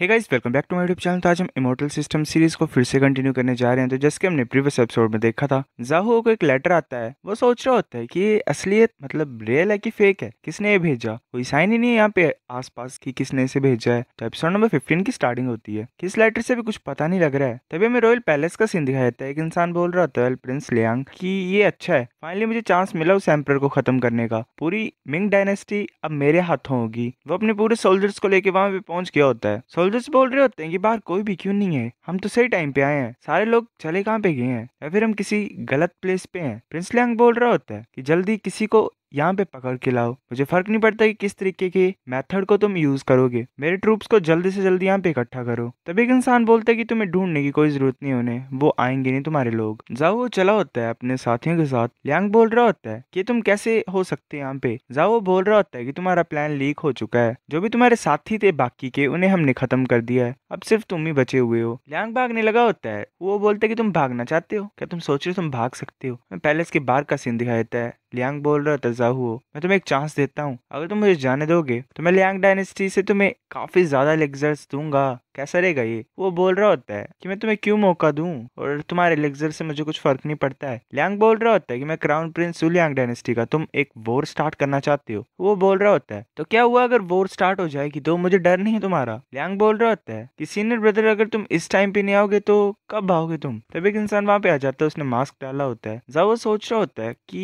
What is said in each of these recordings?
hey guys welcome back to my YouTube channel तो आज हम इमोटल सिस्टम सीरीज को फिर से कंटिन्यू करने जा रहे हैं तो जैसे कि हमने प्रीवियस एपिसोड में देखा था जाहो को एक लेटर आता है वो सोच रहा होता है कि ये असलियत मतलब रियल है कि फेक है किसने ये भेजा कोई साइन ही नहीं है यहाँ पे आसपास की किसने इसे भेजा है तो एपिसोड नंबर फिफ्टीन की स्टार्टिंग होती है किस लेटर से भी कुछ पता नहीं लग रहा है तभी हमें रॉयल पैलेस का सीन दिखाया जाता है एक इंसान बोल रहा होता है प्रिंस लियांग की ये अच्छा है फाइनली मुझे चांस मिला उस एम्पर को खत्म करने का पूरी मिंग डायनेस्टी अब मेरे हाथों होगी वो अपने पूरे सोल्जर्स को लेके वहां पे पहुंच गया होता है सोल्जर से बोल रहे होते हैं कि बाहर कोई भी क्यों नहीं है हम तो सही टाइम पे आए हैं सारे लोग चले कहाँ पे गए हैं या फिर हम किसी गलत प्लेस पे हैं प्रिंस लैंग बोल रहा होता है कि जल्दी किसी को यहाँ पे पकड़ के लाओ मुझे फर्क नहीं पड़ता कि किस तरीके के मेथड को तुम यूज करोगे मेरे ट्रूप्स को जल्दी से जल्दी यहाँ पे इकट्ठा करो तब एक इंसान बोलता है कि तुम्हें ढूंढने की कोई जरूरत नहीं उन्हें वो आएंगे नहीं तुम्हारे लोग जाओ वो चला होता है अपने साथियों के साथ लियांग बोल रहा होता है कि तुम कैसे हो सकते यहाँ पे जाओ वो बोल रहा होता है कि तुम्हारा प्लान लीक हो चुका है जो भी तुम्हारे साथी थे बाकी के उन्हें हमने खत्म कर दिया है अब सिर्फ तुम ही बचे हुए हो लियांग भागने लगा होता है वो बोलते है कि तुम भागना चाहते हो क्या तुम सोच रहे हो तुम भाग सकते हो मैं पैलेस के बाहर का सीन दिखा देता है लियांग बोल रहा था जाहुओ मैं तुम्हें एक चांस देता हूँ अगर तुम मुझे जाने दोगे तो मैं लियांग डायनेस्टी से तुम्हें काफी ज्यादा लेक्चर्स दूंगा कैसा रहेगा ये वो बोल रहा होता है कि मैं तुम्हें क्यों मौका दू और तुम्हारे लेक्चर से मुझे कुछ फर्क नहीं पड़ता है लियांग बोल रहा होता है कि मैं क्राउन प्रिंस सुलियांग डायनेस्टी का तुम एक वोर स्टार्ट करना चाहते हो वो बोल रहा होता है तो क्या हुआ अगर वोर स्टार्ट हो जाएगी तो मुझे डर नहीं तुम्हारा लियांग बोल रहा होता है कि सीनियर ब्रदर अगर तुम इस टाइम पे नहीं आओगे तो कब आओगे तुम तब एक इंसान वहाँ पे आ जाता है उसने मास्क डाला होता है वो सोच रहा होता है कि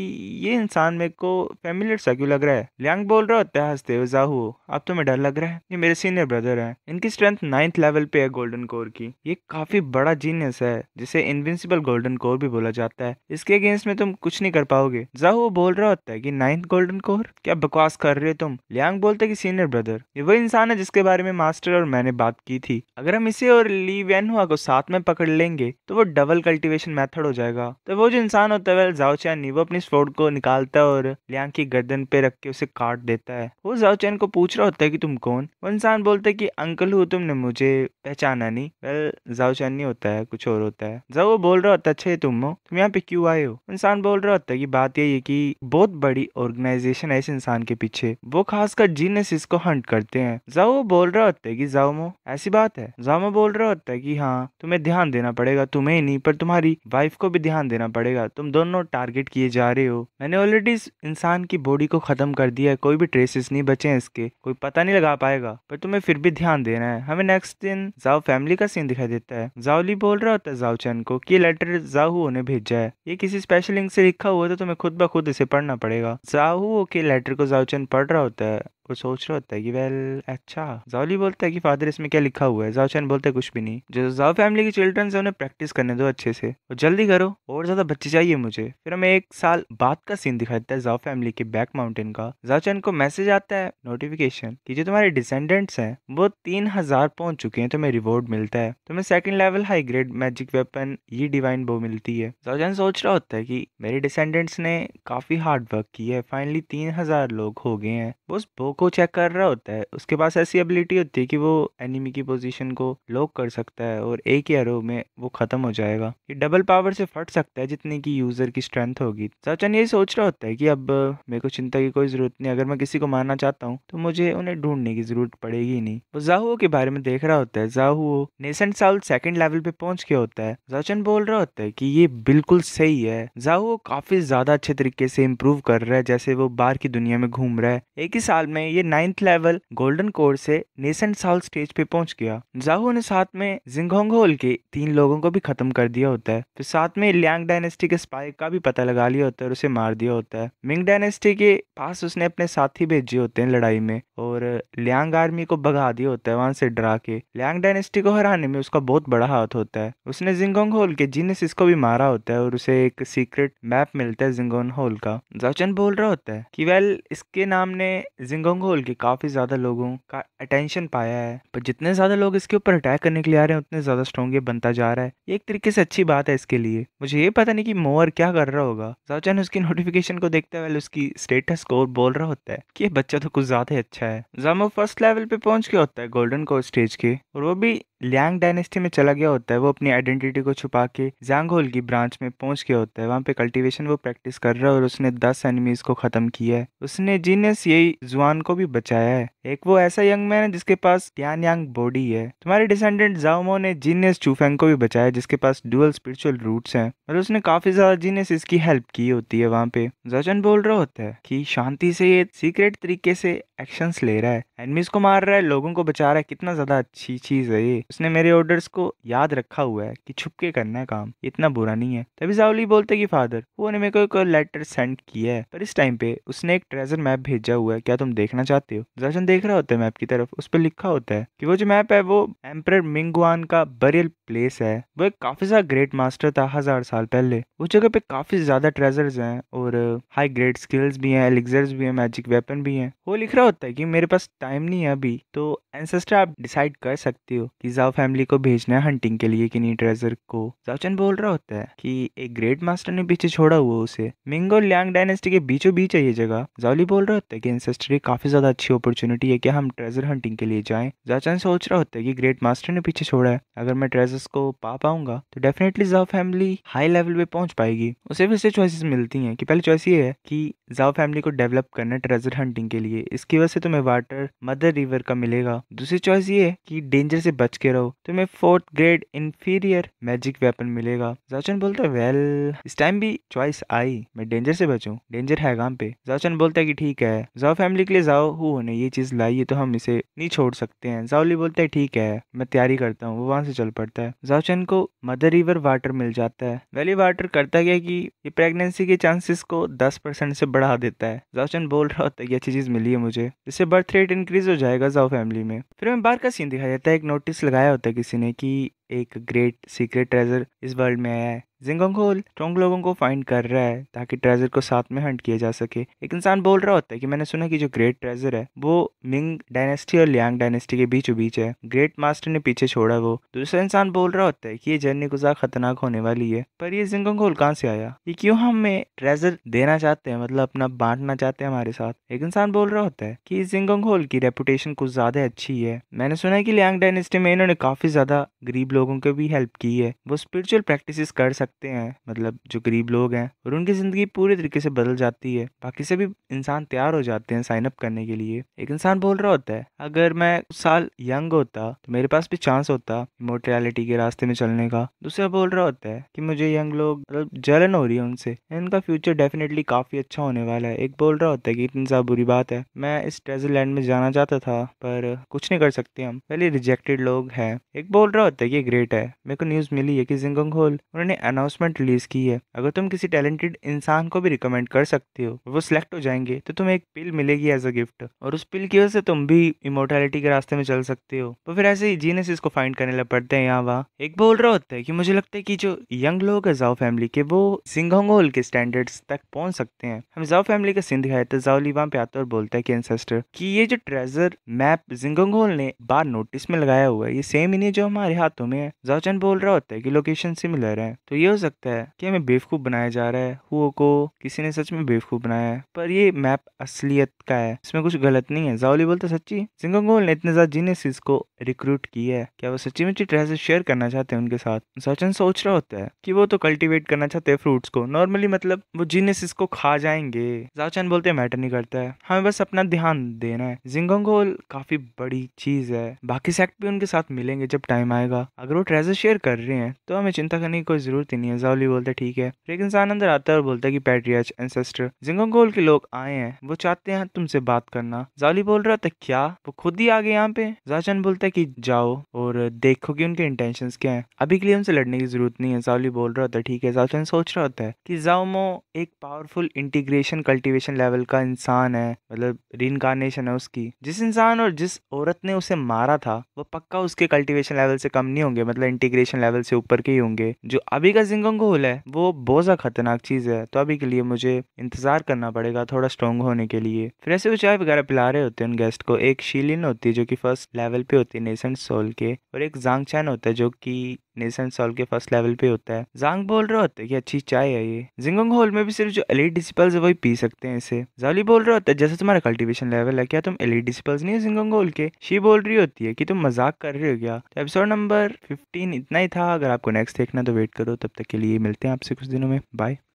ये इंसान मेरे को फेमिलियर सा क्यों लग रहा है लियांग बोल रहा होता है हंसते हुए जाहू अब तुम्हें डर लग रहा है ये मेरे सीनियर ब्रदर है इनकी स्ट्रेंथ नाइन्थ लेवल पे है गोल्डन कोर की ये काफी बड़ा जीनियस है जिसे इनविंसिबल गोल्डन कोर भी बोला जाता है इसके अगेंस्ट में तुम कुछ नहीं कर पाओगे जाओ बोल रहा होता है कि नाइन्थ गोल्डन कोर क्या बकवास कर रहे हो तुम लियांग बोलते कि सीनियर ब्रदर ये वो इंसान है जिसके बारे में मास्टर और मैंने बात की थी अगर हम इसे और ली वैन हुआ को साथ में पकड़ लेंगे तो वो डबल कल्टिवेशन मेथड हो जाएगा तो वो जो इंसान होता है जाओ चैन वो अपनी स्पोर्ट को निकालता है और लियांग की गर्दन पे रख के उसे काट देता है वो जाओ चैन को पूछ रहा होता है कि तुम कौन वो इंसान बोलते कि अंकल हूँ तुमने मुझे पहचाना नहीं वेल जाओचान नहीं होता है कुछ और होता है जब वो बोल रहा होता है अच्छा, तुम हो तुम यहाँ पे क्यों आए हो इंसान बोल रहा होता है कि बात यही है कि बहुत बड़ी ऑर्गेनाइजेशन है इस इंसान के पीछे वो खासकर जीनेस इसको हंट करते हैं जब वो बोल रहा होता है कि जाओमो ऐसी बात है जाओमो बोल रहा होता है कि हाँ तुम्हें ध्यान देना पड़ेगा तुम्हें ही नहीं पर तुम्हारी वाइफ को भी ध्यान देना पड़ेगा तुम दोनों टारगेट किए जा रहे हो मैंने ऑलरेडी इस इंसान की बॉडी को खत्म कर दिया है कोई भी ट्रेसेस नहीं बचे हैं इसके कोई पता नहीं लगा पाएगा पर तुम्हें फिर भी ध्यान देना है हमें नेक्स्ट दिन जाओ फैमिली का सीन दिखाई देता है जाओली बोल रहा होता है जाओ चैन को कि लेटर जाहू ने भेजा है ये किसी स्पेशल लिंक से लिखा हुआ था तो मैं खुद ब खुद इसे पढ़ना पड़ेगा जाहू के लेटर को जाओ चैन पढ़ रहा होता है कुछ सोच रहा होता है कि वेल अच्छा जाओली बोलता है कि फादर इसमें क्या लिखा हुआ है जाओचैन बोलता है कुछ भी नहीं जो जाओ फैमिली के चिल्ड्रन है उन्हें प्रैक्टिस करने दो अच्छे से और जल्दी करो और ज्यादा बच्चे चाहिए मुझे फिर हमें एक साल बाद का सीन दिखाई देता है जाओ फैमिली के बैक माउंटेन का चैन को मैसेज आता है नोटिफिकेशन की जो तुम्हारे डिसेंडेंट्स है वो तीन हजार पहुंच चुके हैं तुम्हें रिवॉर्ड मिलता है तुम्हें second level high grade magic weapon ये डिवाइन बो मिलती है चैन सोच रहा होता है की मेरे डिसेंडेंट्स ने काफी हार्ड वर्क की है फाइनली तीन हजार लोग हो गए हैं बस बो को चेक कर रहा होता है उसके पास ऐसी एबिलिटी होती है कि वो एनिमी की पोजीशन को लॉक कर सकता है और एक ही एरो में वो ख़त्म हो जाएगा ये डबल पावर से फट सकता है जितने की यूज़र की स्ट्रेंथ होगी सचन ये सोच रहा होता है कि अब मेरे को चिंता की कोई ज़रूरत नहीं अगर मैं किसी को मारना चाहता हूँ तो मुझे उन्हें ढूंढने की ज़रूरत पड़ेगी नहीं वो जाहुओ के बारे में देख रहा होता है जाहुओ नेसेंट साउल सेकंड लेवल पे पहुंच के होता है सचन बोल रहा होता है कि ये बिल्कुल सही है जाहुओ काफ़ी ज़्यादा अच्छे तरीके से इम्प्रूव कर रहा है जैसे वो बाहर की दुनिया में घूम रहा है एक ही साल में में ये नाइन्थ लेवल गोल्डन कोर से नेसेंट साउल स्टेज पे पहुंच गया जाहू ने साथ में जिंगोंग होल के तीन लोगों को भी खत्म कर दिया होता है फिर साथ में लियांग डायनेस्टी के स्पाई का भी पता लगा लिया होता है और उसे मार दिया होता है मिंग डायनेस्टी के पास उसने अपने साथी भेजे होते हैं लड़ाई में और लियांग आर्मी को भगा दिया होता है वहां से डरा के लियांग डायनेस्टी को हराने में उसका बहुत बड़ा हाथ होता है उसने जिंगोंग होल के जीनेसिस इसको भी मारा होता है और उसे एक सीक्रेट मैप मिलता है जिंगोंग होल का जाचन बोल रहा होता है कि वेल इसके नाम ने जिंगोंग को के काफ़ी ज़्यादा लोगों का अटेंशन पाया है पर जितने ज़्यादा लोग इसके ऊपर अटैक करने के लिए आ रहे हैं उतने ज़्यादा स्ट्रॉन्ग ये बनता जा रहा है ये एक तरीके से अच्छी बात है इसके लिए मुझे ये पता नहीं कि मोअर क्या कर रहा होगा जाओचैन उसकी नोटिफिकेशन को देखते हुए उसकी स्टेटस को बोल रहा होता है कि ये बच्चा तो कुछ ज़्यादा ही अच्छा है जामो फर्स्ट लेवल पे पहुंच गया होता है गोल्डन को स्टेज के और वो भी लियांग डायनेस्टी में चला गया होता है वो अपनी आइडेंटिटी को छुपा के जैंगहोल की ब्रांच में पहुंच गया होता है वहाँ पे कल्टीवेशन वो प्रैक्टिस कर रहा है और उसने दस एनिमीज को खत्म किया है उसने जीनियस यही जुआन को भी बचाया है एक वो ऐसा यंग मैन है जिसके पास टियान यांग बॉडी है तुम्हारे डिसेंडेंट जाओमो ने जीनियस चूफेंग को भी बचाया जिसके पास डुअल स्पिरिचुअल रूट्स हैं और उसने काफी ज्यादा जीनियस इसकी हेल्प की होती है वहाँ पे जचन बोल रहा होता है कि शांति से ये सीक्रेट तरीके से एक्शंस ले रहा है एनमीज को मार रहा है लोगों को बचा रहा है कितना ज्यादा अच्छी चीज है ये उसने मेरे ऑर्डर्स को याद रखा हुआ है कि छुपके करना है काम इतना बुरा नहीं है तभी जाओली बोलते कि फादर वो ने मेरे को एक लेटर सेंड किया है पर इस टाइम पे उसने एक ट्रेजर मैप भेजा हुआ है क्या तुम देखना चाहते हो जचन देख रहा होता है मैप की तरफ उस पर लिखा होता है कि वो जो मैप है वो एम्पर मिंगवान का बरियल प्लेस है वो एक काफी सा ग्रेट मास्टर था हजार साल पहले उस जगह पे काफी ज्यादा ट्रेजर्स हैं और हाई ग्रेड स्किल्स भी हैं एलिग्जर्स भी हैं मैजिक वेपन भी हैं वो लिख रहा होता है कि मेरे पास टाइम नहीं है अभी तो एनसेस्टर आप डिसाइड कर सकते हो कि जाओ फैमिली को भेजना है हंटिंग के लिए कि नहीं ट्रेजर को जाओचन बोल रहा होता है कि एक ग्रेट मास्टर ने पीछे छोड़ा हुआ उसे मिंगो और लियांग डायनेस्टी के बीचों बीच है ये जगह जावली बोल रहा होता है कि एनसेस्टर काफी ज्यादा अच्छी अपॉर्चुनिटी पॉसिबिलिटी है कि हम ट्रेजर हंटिंग के लिए जाएं जाचान सोच रहा होता है कि ग्रेट मास्टर ने पीछे छोड़ा है अगर मैं ट्रेजर्स को पा पाऊंगा तो डेफिनेटली जाओ फैमिली हाई लेवल पे पहुंच पाएगी उसे फिर से चॉइसेस मिलती हैं कि पहले चॉइस ये है कि जाओ फैमिली को डेवलप करना है ट्रेजर हंटिंग के लिए इसकी वजह से तुम्हें वाटर मदर रिवर का मिलेगा दूसरी चॉइस ये है कि डेंजर से बच के रहो तुम्हें fourth grade inferior magic weapon मिलेगा जाचन बोलता है वेल इस टाइम भी चॉइस आई मैं डेंजर से बचूं डेंजर है गांव पे जाचन बोलता है कि ठीक है जाओ फैमिली के लिए जाओ हु ने ये चीज चीज़ लाई है तो हम इसे नहीं छोड़ सकते हैं जाओली बोलता है ठीक है मैं तैयारी करता हूँ वो वहाँ से चल पड़ता है जाओचन को मदर रिवर वाटर मिल जाता है वैली वाटर करता गया कि ये प्रेगनेंसी के चांसेस को दस परसेंट से बढ़ा देता है जाओचन बोल रहा होता है कि अच्छी चीज़ मिली है मुझे जिससे बर्थ रेट इंक्रीज हो जाएगा जाओ फैमिली में फिर हमें बाहर का सीन दिखाया जाता है एक नोटिस लगाया होता है किसी ने की एक ग्रेट सीक्रेट ट्रेजर इस वर्ल्ड में आया है जिंगोंग होल स्ट्रॉन्ग लोगों को फाइंड कर रहा है ताकि ट्रेजर को साथ में हंट किया जा सके एक इंसान बोल रहा होता है कि मैंने सुना कि जो ग्रेट ट्रेजर है वो मिंग डायनेस्टी और लियांग डायनेस्टी के बीच बीच है ग्रेट मास्टर ने पीछे छोड़ा वो दूसरा इंसान बोल रहा होता है कि ये जर्नी गुजार खतरनाक होने वाली है पर ये जिंगोंग होल कहाँ से आया ये क्यों हमें ट्रेजर देना चाहते हैं मतलब अपना बांटना चाहते हैं हमारे साथ एक इंसान बोल रहा होता है कि जिंगोंग होल की रेपुटेशन कुछ ज्यादा अच्छी है मैंने सुना है कि लियांग डायनेस्टी में इन्होंने काफी ज्यादा गरीब लोग लोगों की भी हेल्प की है वो स्पिरिचुअल प्रैक्टिसेस कर सकते हैं मतलब जो गरीब लोग हैं और उनकी ज़िंदगी पूरे तरीके से बदल जाती है बाकी से भी इंसान तैयार हो जाते हैं साइन अप करने के लिए एक इंसान बोल रहा होता है अगर मैं उस साल यंग होता तो मेरे पास भी चांस होता मोर्टेलिटी के रास्ते में चलने का दूसरा बोल रहा होता है कि मुझे यंग लोग मतलब जलन हो रही है उनसे इनका फ्यूचर डेफिनेटली काफ़ी अच्छा होने वाला है एक बोल रहा होता है कि इतनी ज़्यादा बुरी बात है मैं इस ट्रेजर लैंड में जाना चाहता था पर कुछ नहीं कर सकते हम पहले रिजेक्टेड लोग हैं एक बोल रहा होता है कि ग्रेट है मेरे को न्यूज़ मिली है कि जिंगोंग होल उन्होंने अनाउंसमेंट रिलीज की है अगर तुम किसी टैलेंटेड इंसान को भी रिकमेंड कर सकते हो वो सिलेक्ट हो जाएंगे तो तुम्हें एक पिल मिलेगी एज अ गिफ्ट और उस पिल की वजह से तुम भी इमोर्टैलिटी के रास्ते में चल सकते हो तो फिर ऐसे ही जीनस इसको फाइंड करने लग पड़ते हैं यहाँ वहाँ एक बोल रहा होता है कि मुझे लगता है कि जो यंग लोग है जाओ फैमिली के वो सिंगोंग होल के स्टैंडर्ड्स तक पहुंच सकते हैं हम जाओ फैमिली का सिंध है तो जाओ लिवा पे आता और बोलता है कि एंसेस्टर की ये जो ट्रेजर मैप जिंगोंग होल ने बार नोटिस में लगाया हुआ है ये सेम इन्हें जो हमारे हाथों में जाओचन बोल रहा होता है कि लोकेशन सिमिलर है तो ये हो सकता है कि हमें बेवकूफ़ बनाया जा रहा है हुओ को किसी ने सच में बेवकूफ़ बनाया है पर ये मैप असलियत का है इसमें कुछ गलत नहीं है जाओली बोलता सच्ची सिंगोंगोल ने इतने ज्यादा जीनेसिस को रिक्रूट की है क्या वो सच्ची में चिट्रा शेयर करना चाहते हैं उनके साथ जाओचन सोच रहा होता है कि वो तो कल्टिवेट करना चाहते हैं फ्रूट्स को नॉर्मली मतलब वो जीनेसिस को खा जाएंगे जाओचन बोलते हैं मैटर नहीं करता है हमें बस अपना ध्यान देना है जिंगोंगोल काफी बड़ी चीज है बाकी सेक्ट भी उनके साथ मिलेंगे जब टाइम आएगा अगर वो ट्रेजर शेयर कर रहे हैं तो हमें चिंता करने की कोई जरूरत ही नहीं है बोलता है ठीक है एक इंसान अंदर आता है और बोलता है कि पैट्रियच एंसेस्टर जिंगोंगोल के लोग आए हैं वो चाहते हैं तुमसे बात करना जावली बोल रहा था क्या वो खुद ही आ गए यहाँ पे जाचन बोलता है कि जाओ और देखो कि उनके इंटेंशन क्या है अभी के लिए उनसे लड़ने की जरूरत नहीं है जावली बोल रहा होता ठीक है जाचन सोच रहा होता है कि जाओमो एक पावरफुल इंटीग्रेशन कल्टिवेशन लेवल का इंसान है मतलब रिनकारनेशन है उसकी जिस इंसान और जिस औरत ने उसे मारा था वो पक्का उसके कल्टिवेशन लेवल से कम नहीं होंगे मतलब इंटीग्रेशन लेवल से ऊपर के ही होंगे जो अभी का जिंगोंग होल है वो बहुत ज्यादा खतरनाक चीज़ है तो अभी के लिए मुझे इंतजार करना पड़ेगा थोड़ा स्ट्रॉन्ग होने के लिए फिर ऐसे वो चाय वगैरह पिला रहे होते हैं उन गेस्ट को एक शीलिन होती है जो की फर्स्ट लेवल पे होती है नेसेंट सोल के और एक जांगचैन होता है जो की नेशन सॉल के फर्स्ट लेवल पे होता है जांग बोल रहा होता है कि अच्छी चाय है ये जिंगोंग होल में भी सिर्फ जो एलिट डिसिपल्स है वही पी सकते हैं इसे जाली बोल रहा होता है जैसे तुम्हारा कल्टीवेशन लेवल है क्या तुम एलिट डिसिपल्स नहीं है जिंगोंग होल के शी बोल रही होती है कि तुम मजाक कर रहे हो क्या तो एपिसोड नंबर फिफ्टीन इतना ही था अगर आपको नेक्स्ट देखना तो वेट करो तब तक के लिए मिलते हैं आपसे कुछ दिनों में बाय